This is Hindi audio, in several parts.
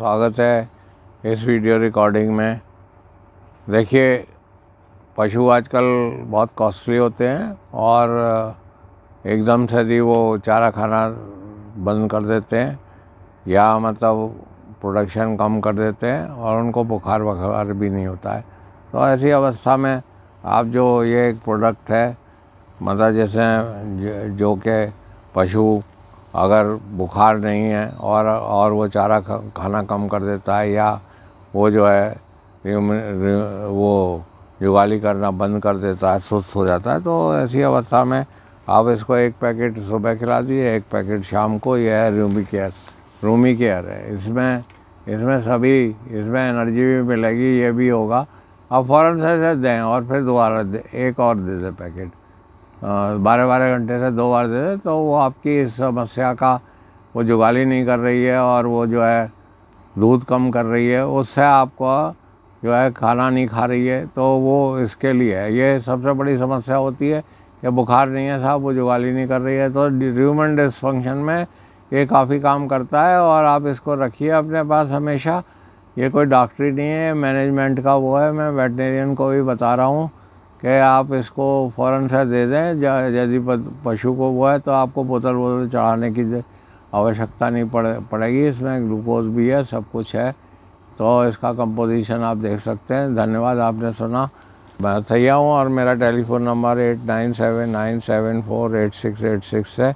स्वागत है इस वीडियो रिकॉर्डिंग में देखिए पशु आजकल बहुत कॉस्टली होते हैं और एकदम से यदि वो चारा खाना बंद कर देते हैं या मतलब प्रोडक्शन कम कर देते हैं और उनको बुखार बखार भी नहीं होता है तो ऐसी अवस्था में आप जो ये एक प्रोडक्ट है मतलब जैसे जो के पशु अगर बुखार नहीं है और और वो चारा खाना कम कर देता है या वो जो है वो जुगाली करना बंद कर देता है सुस्त हो जाता है तो ऐसी अवस्था में आप इसको एक पैकेट सुबह खिला दिए एक पैकेट शाम को यह है रूमी केयर रूमी केयर है इसमें इसमें सभी इसमें एनर्जी भी मिलेगी ये भी होगा आप फ़ौरन से दें और फिर दोबारा दे एक और दे दें पैकेट बारह बारह घंटे से दो बार दे तो वो आपकी समस्या का वो जुगाली नहीं कर रही है और वो जो है दूध कम कर रही है उससे आपको जो है खाना नहीं खा रही है तो वो इसके लिए है ये सबसे बड़ी समस्या होती है कि बुखार नहीं है साहब वो जुगाली नहीं कर रही है तो ह्यूमन डिसफंक्शन में ये काफ़ी काम करता है और आप इसको रखिए अपने पास हमेशा ये कोई डॉक्टरी नहीं है मैनेजमेंट का वो है मैं वेटनेरियन को भी बता रहा हूँ कि आप इसको फ़ौरन सा दे दें यदि पशु को वो है तो आपको बोतल बोतल चढ़ाने की आवश्यकता नहीं पड़े पड़ेगी इसमें ग्लूकोज भी है सब कुछ है तो इसका कंपोजिशन आप देख सकते हैं धन्यवाद आपने सुना मैं सैया हूँ और मेरा telephone number eight nine seven nine seven four eight six eight six है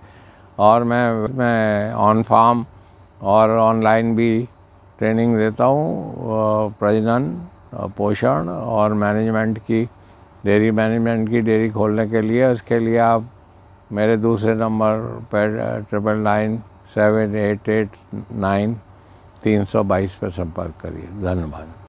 और मैं मैं ऑन फार्म और ऑनलाइन भी ट्रेनिंग देता हूँ प्रजनन पोषण और मैनेजमेंट की डेयरी मैनेजमेंट की डेयरी खोलने के लिए उसके लिए आप मेरे दूसरे नंबर पर triple nine seven eight eight nine तीन सौ बाईस पर संपर्क करिए धन्यवाद